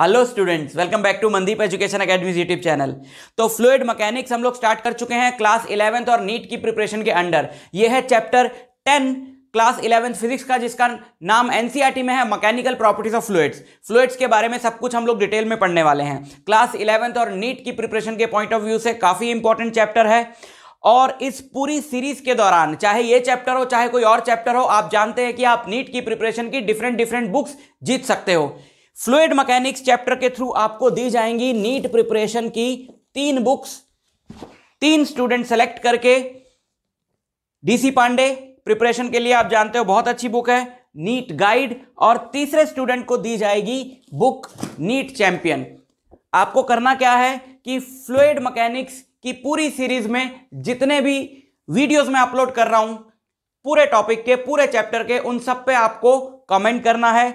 hello students welcome back to Mandeep education academy YouTube channel तो fluid mechanics हम लोग start कर चुके हैं क्लास इलेवंथ और नीट की प्रिपरेशन के अंडर ये है चैप्टर टेन क्लास इलेवेंथ फिजिक्स का जिसका नाम एनसीईआरटी e में है mechanical properties of fluids fluids के बारे में सब कुछ हम लोग डिटेल में पढ़ने वाले हैं क्लास इलेवेंथ और नीट की प्रिपरेशन के पॉइंट ऑफ व्यू से काफ़ी इंपॉर्टेंट चैप्टर है और इस पूरी सीरीज के दौरान चाहे ये चैप्टर हो चाहे कोई और चैप्टर हो आप जानते हैं कि आप नीट की प्रिपरेशन की डिफरेंट डिफरेंट बुक्स जीत सकते हो फ्लूड मैकेनिक्स चैप्टर के थ्रू आपको दी जाएंगी नीट प्रिपरेशन की तीन बुक्स तीन स्टूडेंट सेलेक्ट करके डीसी पांडे प्रिपरेशन के लिए आप जानते हो बहुत अच्छी बुक है नीट गाइड और तीसरे स्टूडेंट को दी जाएगी बुक नीट चैंपियन आपको करना क्या है कि फ्लूड मैकेनिक्स की पूरी सीरीज में जितने भी वीडियोस में अपलोड कर रहा हूं पूरे टॉपिक के पूरे चैप्टर के उन सब पे आपको कमेंट करना है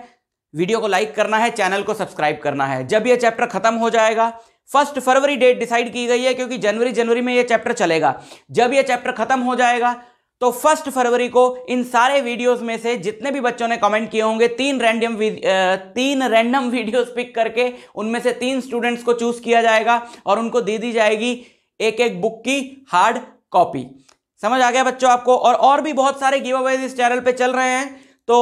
वीडियो को लाइक करना है चैनल को सब्सक्राइब करना है जब यह चैप्टर खत्म हो जाएगा फर्स्ट फरवरी डेट डिसाइड की गई है क्योंकि जनवरी जनवरी में यह चैप्टर चलेगा जब यह चैप्टर खत्म हो जाएगा तो फर्स्ट फरवरी को इन सारे वीडियोस में से जितने भी बच्चों ने कमेंट किए होंगे तीन रैंडम तीन रैंडम वीडियोस पिक करके उनमें से तीन स्टूडेंट्स को चूज किया जाएगा और उनको दे दी जाएगी एक एक बुक की हार्ड कॉपी समझ आ गया बच्चों आपको और और भी बहुत सारे गिव अवेज इस चैनल पे चल रहे हैं तो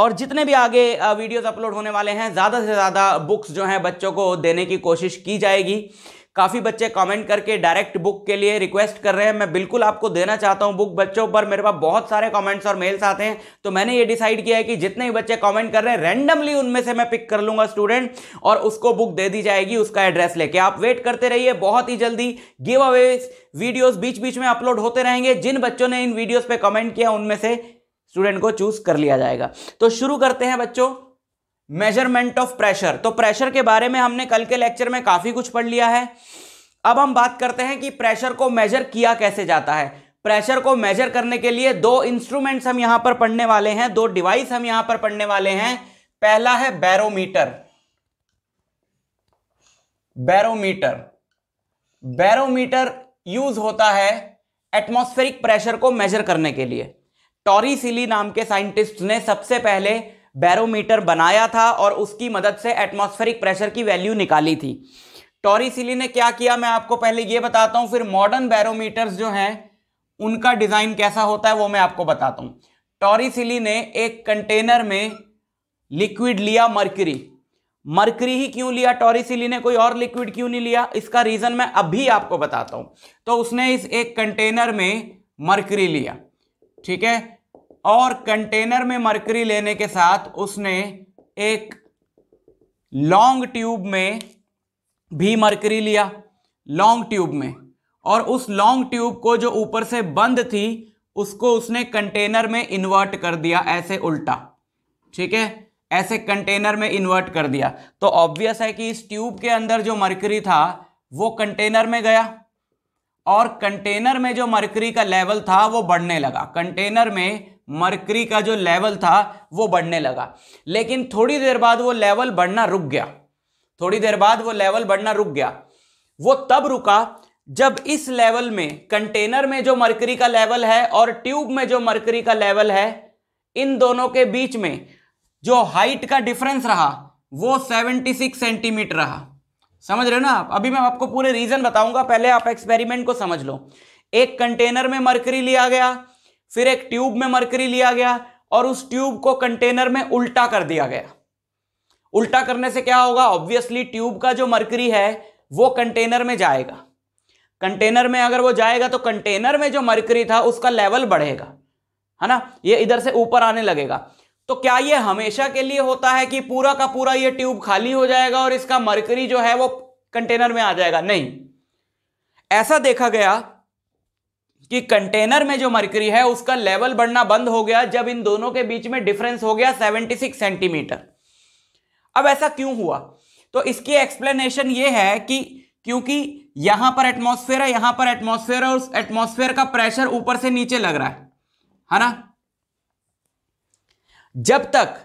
और जितने भी आगे वीडियोस अपलोड होने वाले हैं ज़्यादा से ज़्यादा बुक्स जो हैं बच्चों को देने की कोशिश की जाएगी काफ़ी बच्चे कमेंट करके डायरेक्ट बुक के लिए रिक्वेस्ट कर रहे हैं मैं बिल्कुल आपको देना चाहता हूं बुक बच्चों पर मेरे पास बहुत सारे कमेंट्स और मेल्स आते हैं तो मैंने ये डिसाइड किया है कि जितने भी बच्चे कमेंट कर रहे हैं रैंडमली उनमें से मैं पिक कर लूंगा स्टूडेंट और उसको बुक दे दी जाएगी उसका एड्रेस लेके आप वेट करते रहिए बहुत ही जल्दी गिव अवे वीडियोज़ बीच बीच में अपलोड होते रहेंगे जिन बच्चों ने इन वीडियोज़ पर कमेंट किया उनमें से स्टूडेंट को चूज कर लिया जाएगा तो शुरू करते हैं बच्चों मेजरमेंट ऑफ प्रेशर तो प्रेशर के बारे में हमने कल के लेक्चर में काफी कुछ पढ़ लिया है अब हम बात करते हैं कि प्रेशर को मेजर किया कैसे जाता है प्रेशर को मेजर करने के लिए दो इंस्ट्रूमेंट्स हम यहां पर पढ़ने वाले हैं दो डिवाइस हम यहां पर पढ़ने वाले हैं पहला है बैरोमीटर बैरोमीटर बैरोमीटर यूज होता है एटमॉस्फेरिक प्रेशर को मेजर करने के लिए टॉरीसिली नाम के साइंटिस्ट ने सबसे पहले बैरोमीटर बनाया था और उसकी मदद से एटमॉस्फेरिक प्रेशर की वैल्यू निकाली थी टॉरीसिली ने क्या किया मैं आपको पहले ये बताता हूँ फिर मॉडर्न बैरोमीटर्स जो हैं उनका डिज़ाइन कैसा होता है वो मैं आपको बताता हूँ टॉरीसिली ने एक कंटेनर में लिक्विड लिया मरकरी मर्करी ही क्यों लिया टॉरीसिली ने कोई और लिक्विड क्यों नहीं लिया इसका रीजन मैं अभी आपको बताता हूं तो उसने इस एक कंटेनर में मर्करी लिया ठीक है और कंटेनर में मरकरी लेने के साथ उसने एक लॉन्ग ट्यूब में भी मरकरी लिया लॉन्ग ट्यूब में और उस लॉन्ग ट्यूब को जो ऊपर से बंद थी उसको उसने कंटेनर में इन्वर्ट कर दिया ऐसे उल्टा ठीक है ऐसे कंटेनर में इन्वर्ट कर दिया तो ऑब्वियस है कि इस ट्यूब के अंदर जो मरकरी था वो कंटेनर में गया और कंटेनर में जो मरकरी का लेवल था वो बढ़ने लगा कंटेनर में मरकरी का जो लेवल था वो बढ़ने लगा लेकिन थोड़ी देर बाद वो लेवल बढ़ना रुक गया थोड़ी देर बाद वो लेवल बढ़ना रुक गया वो तब रुका जब इस लेवल में कंटेनर में जो मरकरी का लेवल है और ट्यूब में जो मरकरी का लेवल है इन दोनों के बीच में जो हाइट का डिफरेंस रहा वो 76 सेंटीमीटर रहा समझ रहे हो ना आप अभी मैं आपको पूरे रीजन बताऊंगा पहले आप एक्सपेरिमेंट को समझ लो एक कंटेनर में मरकरी लिया गया फिर एक ट्यूब में मरकरी लिया गया और उस ट्यूब को कंटेनर में उल्टा कर दिया गया उल्टा करने से क्या होगा ऑब्वियसली ट्यूब का जो मरकरी है वो कंटेनर में जाएगा कंटेनर में अगर वो जाएगा तो कंटेनर में जो मरकरी था उसका लेवल बढ़ेगा है ना ये इधर से ऊपर आने लगेगा तो क्या ये हमेशा के लिए होता है कि पूरा का पूरा ये ट्यूब खाली हो जाएगा और इसका मरकरी जो है वो कंटेनर में आ जाएगा नहीं ऐसा देखा गया कि कंटेनर में जो मरकरी है उसका लेवल बढ़ना बंद हो गया जब इन दोनों के बीच में डिफरेंस हो गया 76 सेंटीमीटर अब ऐसा क्यों हुआ तो इसकी एक्सप्लेनेशन ये है कि क्योंकि यहां पर एटमॉस्फेयर है यहां पर एटमॉस्फेयर है उस एटमॉस्फेयर का प्रेशर ऊपर से नीचे लग रहा है है ना जब तक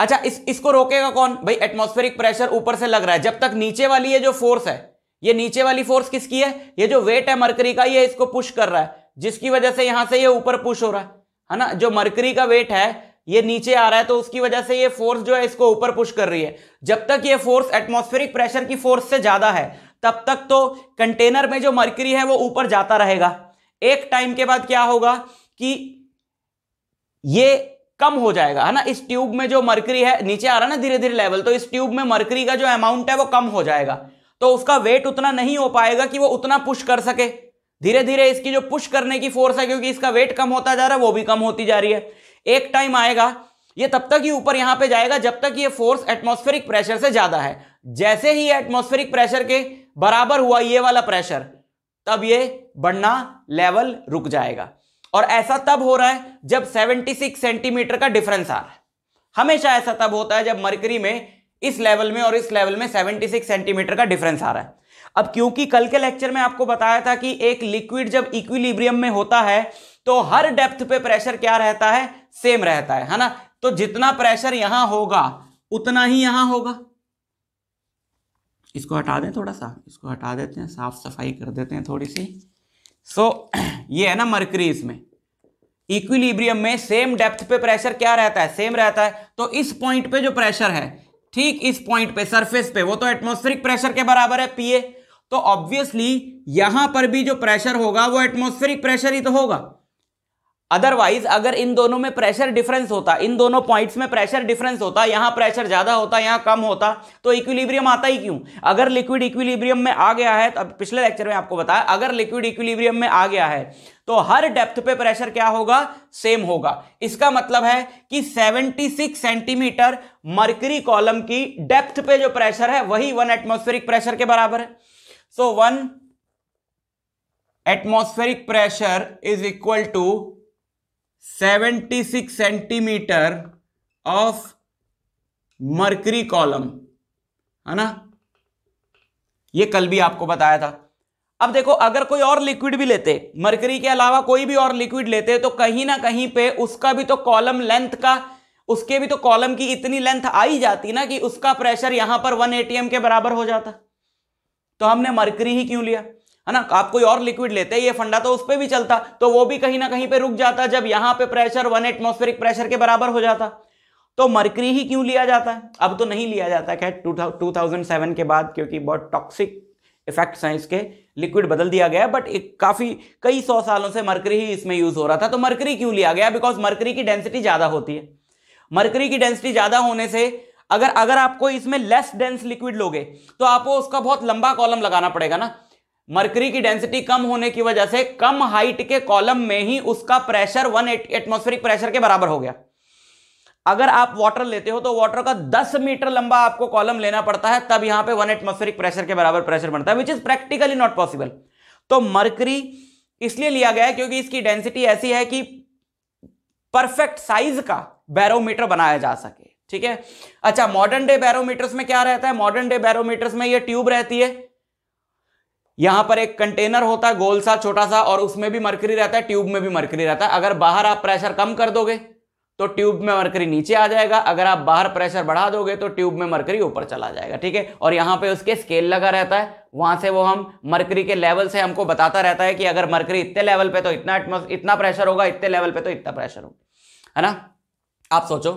अच्छा इस इसको रोकेगा कौन भाई एटमॉस्फेरिक प्रेशर ऊपर से लग रहा है जब तक नीचे वाली ये जो फोर्स है ये नीचे वाली फोर्स किसकी है ये जो वेट है मरकरी का ये इसको पुश कर रहा है जिसकी वजह से यहां से ये ऊपर पुश हो रहा है है ना जो मरकरी का वेट है ये नीचे आ रहा है तो उसकी वजह से ये फोर्स जो है इसको ऊपर पुश कर रही है जब तक ये फोर्स एटमोस्फेरिक प्रेशर की फोर्स से ज्यादा है तब तक तो कंटेनर में जो मरकरी है वो ऊपर जाता रहेगा एक टाइम के बाद क्या होगा कि ये कम हो जाएगा है ना इस ट्यूब में जो मरकरी है नीचे आ रहा है ना धीरे धीरे लेवल तो इस ट्यूब में मरकरी का जो अमाउंट है वो कम हो जाएगा तो उसका वेट उतना नहीं हो पाएगा कि वो उतना पुश कर सके धीरे धीरे इसकी जो पुश करने की फोर्स है क्योंकि इसका वेट कम होता जा रहा है वो भी कम होती जा रही है एक टाइम आएगा ये तब तक ही ऊपर यहां पे जाएगा जब तक ये फोर्स एटमॉस्फेरिक प्रेशर से ज्यादा है जैसे ही एटमॉस्फेरिक प्रेशर के बराबर हुआ ये वाला प्रेशर तब ये बढ़ना लेवल रुक जाएगा और ऐसा तब हो रहा है जब 76 सेंटीमीटर का डिफरेंस आ रहा है हमेशा ऐसा तब होता है जब मरकरी में इस लेवल में और इस लेवल में 76 सेंटीमीटर का डिफरेंस आ रहा है अब क्योंकि कल के लेक्चर में आपको बताया था कि एक लिक्विड जब इक्विलिब्रियम में होता है तो हर डेप्थ पे प्रेशर क्या रहता है सेम रहता है है ना तो जितना प्रेशर यहां होगा उतना ही यहां होगा इसको हटा दें थोड़ा सा इसको हटा देते हैं साफ सफाई कर देते हैं थोड़ी सी सो so, ये है ना मरकरी इसमें इक्विलिब्रियम में सेम डेप्थ पे प्रेशर क्या रहता है सेम रहता है तो इस पॉइंट पे जो प्रेशर है ठीक इस पॉइंट पे सरफेस पे वो तो एटमोस्फेरिक प्रेशर के बराबर है पीए तो ऑब्वियसली यहां पर भी जो प्रेशर होगा वो एटमोस्फेरिक प्रेशर ही तो होगा अदरवाइज अगर इन दोनों में प्रेशर डिफरेंस होता इन दोनों पॉइंट्स में प्रेशर डिफरेंस होता यहां प्रेशर ज्यादा होता यहां कम होता तो इक्विलिब्रियम आता ही क्यों अगर लिक्विड इक्विलिब्रियम में आ गया है तो पिछले लेक्चर में आपको बताया अगर लिक्विड इक्विलिब्रियम में आ गया है तो हर डेप्थ पे प्रेशर क्या होगा सेम होगा इसका मतलब है कि 76 सेंटीमीटर मर्करी कॉलम की डेप्थ पे जो प्रेशर है वही वन एटमोस्फेरिक प्रेशर के बराबर है so one atmospheric pressure is equal to 76 centimetre of mercury column है ना ये कल भी आपको बताया था अब देखो अगर कोई और लिक्विड भी लेते मरकरी के अलावा कोई भी और लिक्विड लेते तो कहीं ना कहीं पे उसका भी तो कॉलम लेंथ का उसके भी तो कॉलम की इतनी लेंथ आई जाती ना कि उसका प्रेशर यहां पर वन एटीएम के बराबर हो जाता तो हमने मरकरी ही क्यों लिया है ना आप कोई और लिक्विड लेते ये फंडा तो उस पर भी चलता तो वो भी कहीं ना कहीं पर रुक जाता जब यहां पर प्रेशर वन एटमोस्फेरिक प्रेशर के बराबर हो जाता तो मरकरी ही क्यों लिया जाता है अब तो नहीं लिया जाता क्या टू थाउजेंड सेवन के बाद क्योंकि बहुत टॉक्सिक इफेक्ट हैं इसके लिक्विड बदल दिया गया बट एक काफ़ी कई सौ सालों से मरकरी ही इसमें यूज़ हो रहा था तो मरकरी क्यों लिया गया बिकॉज मरकरी की डेंसिटी ज़्यादा होती है मरकरी की डेंसिटी ज़्यादा होने से अगर अगर आपको इसमें लेस डेंस लिक्विड लोगे तो आपको उसका बहुत लंबा कॉलम लगाना पड़ेगा ना मरकरी की डेंसिटी कम होने की वजह से कम हाइट के कॉलम में ही उसका प्रेशर वन एटमोस्फेरिक प्रेशर के बराबर हो गया अगर आप वाटर लेते हो तो वाटर का 10 मीटर लंबा आपको कॉलम लेना पड़ता है तब यहां पे वन एटमोस्फेरिक प्रेशर के बराबर प्रेशर बनता है which is practically not possible तो मरकरी इसलिए लिया गया है क्योंकि इसकी डेंसिटी ऐसी है कि परफेक्ट साइज का बैरोमीटर बनाया जा सके ठीक है अच्छा मॉडर्न डे बैरोमीटर्स में क्या रहता है मॉडर्न डे बैरोमीटर्स में यह ट्यूब रहती है यहां पर एक कंटेनर होता है गोल सा छोटा सा और उसमें भी मर्करी रहता है ट्यूब में भी मर्करी रहता है अगर बाहर आप प्रेशर कम कर दोगे तो ट्यूब में मरकरी नीचे आ जाएगा अगर आप बाहर प्रेशर बढ़ा दोगे तो ट्यूब में मरकरी ऊपर चला जाएगा ठीक है और यहाँ पे उसके स्केल लगा रहता है वहां से वो हम मरकरी के लेवल से हमको बताता रहता है कि अगर मरकरी इतने लेवल पे तो इतना इतना प्रेशर होगा इतने लेवल पे तो इतना प्रेशर होगा है ना आप सोचो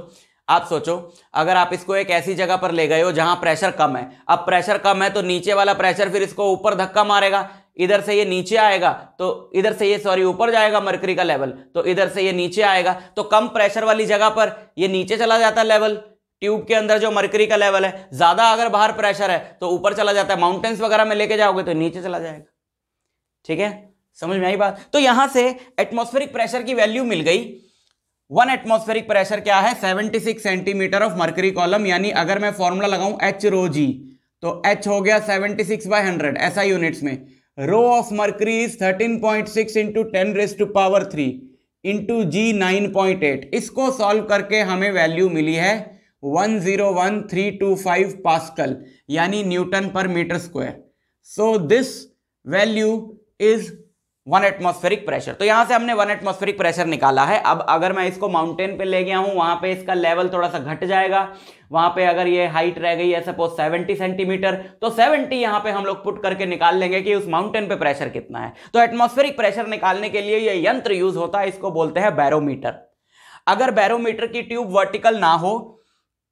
आप सोचो अगर आप इसको एक ऐसी जगह पर ले गए हो जहां प्रेशर कम है अब प्रेशर कम है तो नीचे वाला प्रेशर फिर इसको ऊपर धक्का मारेगा इधर से ये नीचे आएगा तो इधर से ये सॉरी ऊपर जाएगा मरकरी का लेवल तो इधर से ये नीचे आएगा तो कम प्रेशर वाली जगह पर ये नीचे चला जाता है लेवल ट्यूब के अंदर जो मरकरी का लेवल है ज्यादा अगर बाहर प्रेशर है तो ऊपर चला जाता है माउंटेन्स वगैरह में लेके जाओगे तो नीचे चला जाएगा ठीक है समझ में आई बात तो यहां से एटमोस्फेरिक प्रेशर की वैल्यू मिल गई वन एटमोस्फेरिक प्रेशर क्या है six centimetre of mercury column यानी अगर मैं फॉर्मूला लगाऊं एच रो जी तो एच हो गया सिक्स बाय हंड्रेड ऐसा यूनिट्स में rho of mercury is thirteen point six into ten raise to power three into g nine point eight इसको सॉल्व करके हमें वैल्यू मिली है one zero one three two five pascal यानी newton per metre square so this value is one atmospheric pressure तो यहां से हमने वन एटमोस्फेरिक प्रेशर निकाला है अब अगर मैं इसको माउंटेन पे ले गया हूं वहां पे इसका लेवल थोड़ा सा घट जाएगा वहां पे अगर ये हाइट रह गई है सपोज 70 सेंटीमीटर तो 70 यहां पे हम लोग पुट करके निकाल लेंगे कि उस माउंटेन पे प्रेशर कितना है तो एटमॉस्फेरिक प्रेशर निकालने के लिए ये यंत्र यूज होता है इसको बोलते हैं बैरोमीटर अगर बैरोमीटर की ट्यूब वर्टिकल ना हो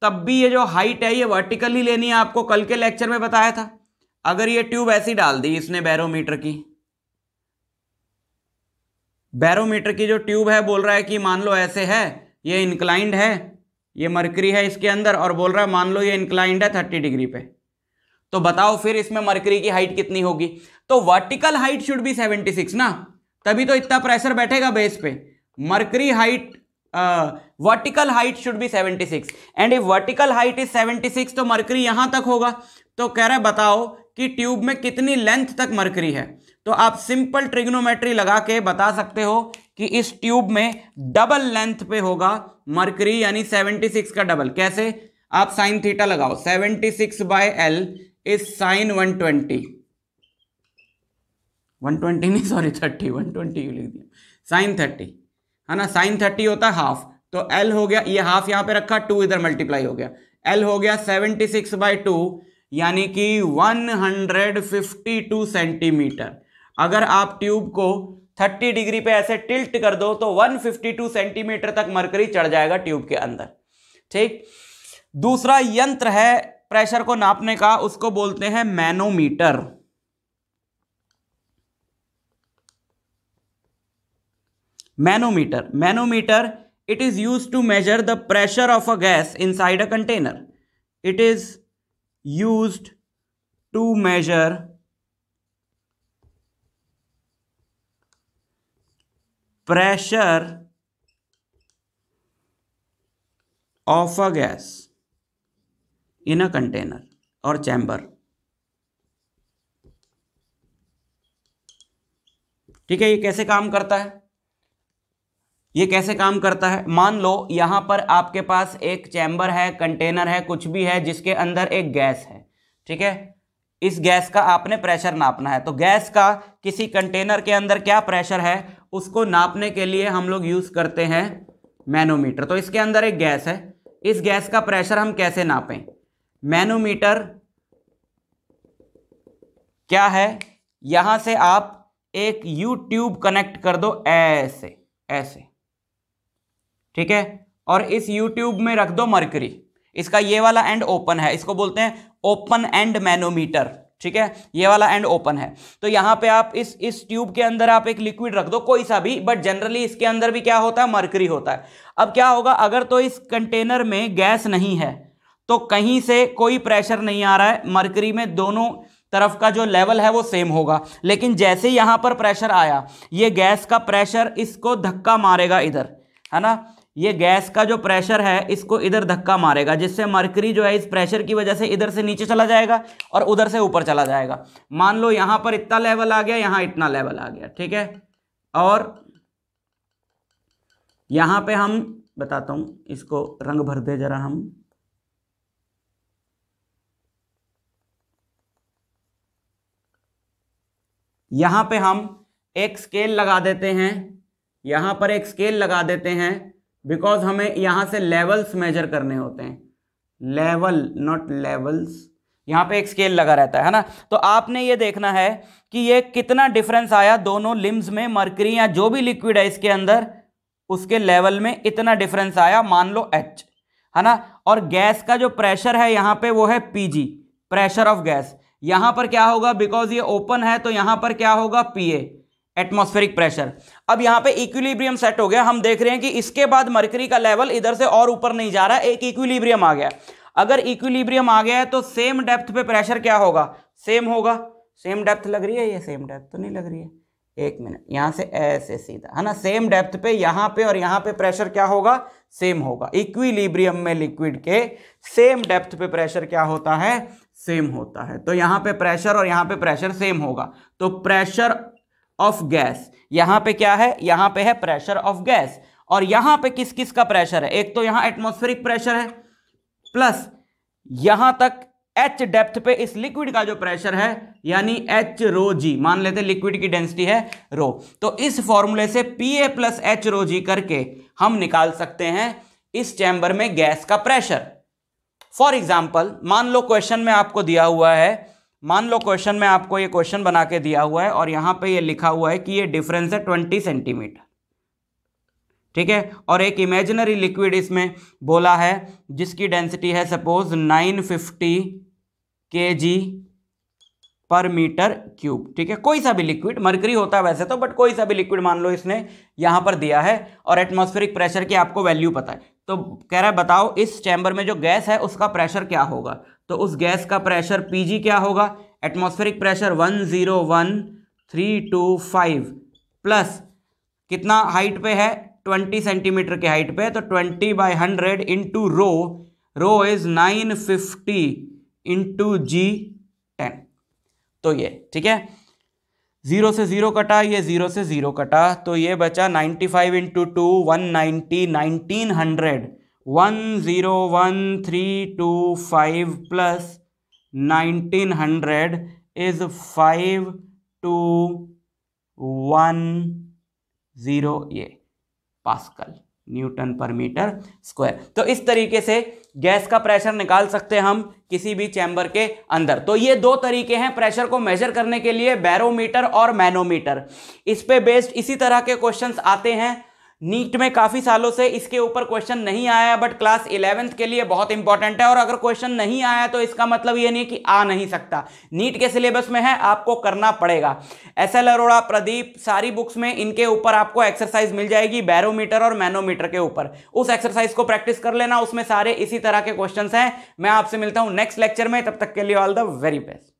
तब भी ये जो हाइट है ये वर्टिकल ही लेनी है आपको कल के लेक्चर में बताया था अगर ये ट्यूब ऐसी डाल दी इसने बैरोमीटर की बैरोमीटर की जो ट्यूब है बोल रहा है कि मान लो ऐसे है ये इंक्लाइंड है ये मरकरी है इसके अंदर और बोल रहा है मान लो ये इंक्लाइंड है थर्टी डिग्री पे तो बताओ फिर इसमें मरकरी की हाइट कितनी होगी तो vertical height should be seventy six ना तभी तो इतना प्रेशर बैठेगा बेस पे mercury height vertical height should be six and if vertical height is seventy six तो मरकरी यहां तक होगा तो कह रहा है बताओ कि ट्यूब में कितनी लेंथ तक मरकरी है तो आप सिंपल ट्रिग्नोमेट्री लगा के बता सकते हो कि इस ट्यूब में डबल लेंथ पे होगा मरकरी यानी 76 का डबल कैसे आप साइन थीटा लगाओ 76 six by L is sine 120 120 नहीं सॉरी 30 120 लिख दिया साइन 30 है ना साइन 30 होता है हाफ तो एल हो गया ये हाफ यहां पे रखा टू इधर मल्टीप्लाई हो गया एल हो गया 76 सिक्स बाय टू यानी कि 152 सेंटीमीटर अगर आप ट्यूब को 30 डिग्री पे ऐसे टिल्ट कर दो तो 152 सेंटीमीटर तक मरकरी चढ़ जाएगा ट्यूब के अंदर ठीक दूसरा यंत्र है प्रेशर को नापने का उसको बोलते हैं manometer manometer manometer it is use to measure the pressure of a gas inside a container it is used to measure pressure of a gas in a container और चैम्बर ठीक है ये कैसे काम करता है ये कैसे काम करता है मान लो यहां पर आपके पास एक चैम्बर है कंटेनर है कुछ भी है जिसके अंदर एक गैस है ठीक है इस गैस का आपने प्रेशर नापना है तो गैस का किसी कंटेनर के अंदर क्या प्रेशर है उसको नापने के लिए हम लोग यूज़ करते हैं मैनोमीटर तो इसके अंदर एक गैस है इस गैस का प्रेशर हम कैसे नापें मैनोमीटर क्या है यहां से आप एक यू ट्यूब कनेक्ट कर दो ऐसे ऐसे ठीक है और इस यू ट्यूब में रख दो मरकरी इसका ये वाला एंड ओपन है इसको बोलते हैं ओपन एंड मैनोमीटर ठीक है ये वाला एंड ओपन है तो यहाँ पे आप इस इस ट्यूब के अंदर आप एक लिक्विड रख दो कोई सा भी बट जनरली इसके अंदर भी क्या होता है मरकरी होता है अब क्या होगा अगर तो इस कंटेनर में गैस नहीं है तो कहीं से कोई प्रेशर नहीं आ रहा है मरकरी में दोनों तरफ का जो लेवल है वो सेम होगा लेकिन जैसे यहां पर प्रेशर आया ये गैस का प्रेशर इसको धक्का मारेगा इधर है ना ये गैस का जो प्रेशर है इसको इधर धक्का मारेगा जिससे मरकरी जो है इस प्रेशर की वजह से इधर से नीचे चला जाएगा और उधर से ऊपर चला जाएगा मान लो यहां पर इतना लेवल आ गया यहां इतना लेवल आ गया ठीक है और यहां पे हम बताता हूं इसको रंग भर दे जरा हम यहां पे हम एक स्केल लगा देते हैं यहां पर एक स्केल लगा देते हैं बिकॉज हमें यहाँ से लेवल्स मेजर करने होते हैं लेवल नॉट लेवल्स यहाँ पे एक स्केल लगा रहता है ना तो आपने ये देखना है कि ये कितना डिफरेंस आया दोनों लिम्स में मरकरी या जो भी लिक्विड है इसके अंदर उसके लेवल में इतना डिफरेंस आया मान लो एच है ना और गैस का जो प्रेशर है यहाँ पे वो है पीजी प्रेशर ऑफ गैस यहाँ पर क्या होगा बिकॉज ये ओपन है तो यहाँ पर क्या होगा पी एटमॉस्फेरिक प्रेशर अब यहाँ पे इक्विलिब्रियम सेट हो गया हम देख रहे हैं कि इसके बाद मरकरी का लेवल इधर से और ऊपर नहीं जा रहा है एक इक्विलिब्रियम आ गया अगर इक्विलिब्रियम आ गया है तो सेम डेप्थ पे प्रेशर क्या होगा सेम होगा सेम डेप्थ लग रही है ये सेम डेप्थ तो नहीं लग रही है एक मिनट यहाँ से ऐसे सीधा है ना सेम डेप्थ पे यहाँ पे और यहाँ पे प्रेशर क्या होगा सेम होगा इक्विलिब्रियम में लिक्विड के सेम डेप्थ पे प्रेशर क्या होता है सेम होता है तो यहाँ पे प्रेशर और यहाँ पे प्रेशर सेम होगा तो प्रेशर ऑफ गैस यहां पे क्या है यहां पे है प्रेशर ऑफ गैस और यहां पे किस किस का प्रेशर है एक तो यहां एटमोस्फेरिक प्रेशर है प्लस यहां तक एच डेप्थ पे इस लिक्विड का जो प्रेशर है यानी एच रो जी मान लेते लिक्विड की डेंसिटी है रो तो इस फॉर्मूले से P A plus H rho g करके हम निकाल सकते हैं इस चैम्बर में गैस का प्रेशर फॉर एग्जाम्पल मान लो क्वेश्चन में आपको दिया हुआ है मान लो क्वेश्चन में आपको ये क्वेश्चन बना के दिया हुआ है और यहाँ पे ये लिखा हुआ है कि ये डिफरेंस है ट्वेंटी सेंटीमीटर ठीक है और एक इमेजिनरी लिक्विड इसमें बोला है जिसकी डेंसिटी है सपोज नाइन फिफ्टी के जी पर मीटर क्यूब ठीक है कोई सा भी लिक्विड मरकरी होता है वैसे तो बट कोई सा भी लिक्विड मान लो इसने यहाँ पर दिया है और एटमोस्फेरिक प्रेशर की आपको वैल्यू पता है तो कह रहा है बताओ इस चैम्बर में जो गैस है उसका प्रेशर क्या होगा तो उस गैस का प्रेशर पीजी क्या होगा atmospheric pressure one zero one three two five plus कितना हाइट पे है ट्वेंटी सेंटीमीटर के हाइट पे तो twenty by hundred into rho rho is nine fifty into g ten तो ये ठीक है ज़ीरो से ज़ीरो कटा ये ज़ीरो से ज़ीरो कटा तो ये बचा ninety five into two one ninety nineteen hundred one zero one three two five plus nineteen hundred is five two one zero ये pascal newton per metre square तो इस तरीके से गैस का प्रेशर निकाल सकते हैं हम किसी भी चैम्बर के अंदर तो ये दो तरीके हैं प्रेशर को मेजर करने के लिए बैरोमीटर और मैनोमीटर इस पे बेस्ड इसी तरह के क्वेश्चंस आते हैं नीट में काफ़ी सालों से इसके ऊपर क्वेश्चन नहीं आया बट क्लास इलेवेंथ के लिए बहुत इंपॉर्टेंट है और अगर क्वेश्चन नहीं आया तो इसका मतलब ये नहीं कि आ नहीं सकता नीट के सिलेबस में है आपको करना पड़ेगा एस एल अरोड़ा प्रदीप सारी बुक्स में इनके ऊपर आपको एक्सरसाइज मिल जाएगी बैरोमीटर और मैनोमीटर के ऊपर उस एक्सरसाइज को प्रैक्टिस कर लेना उसमें सारे इसी तरह के क्वेश्चन हैं मैं आपसे मिलता हूँ नेक्स्ट लेक्चर में तब तक के लिए ऑल द वेरी बेस्ट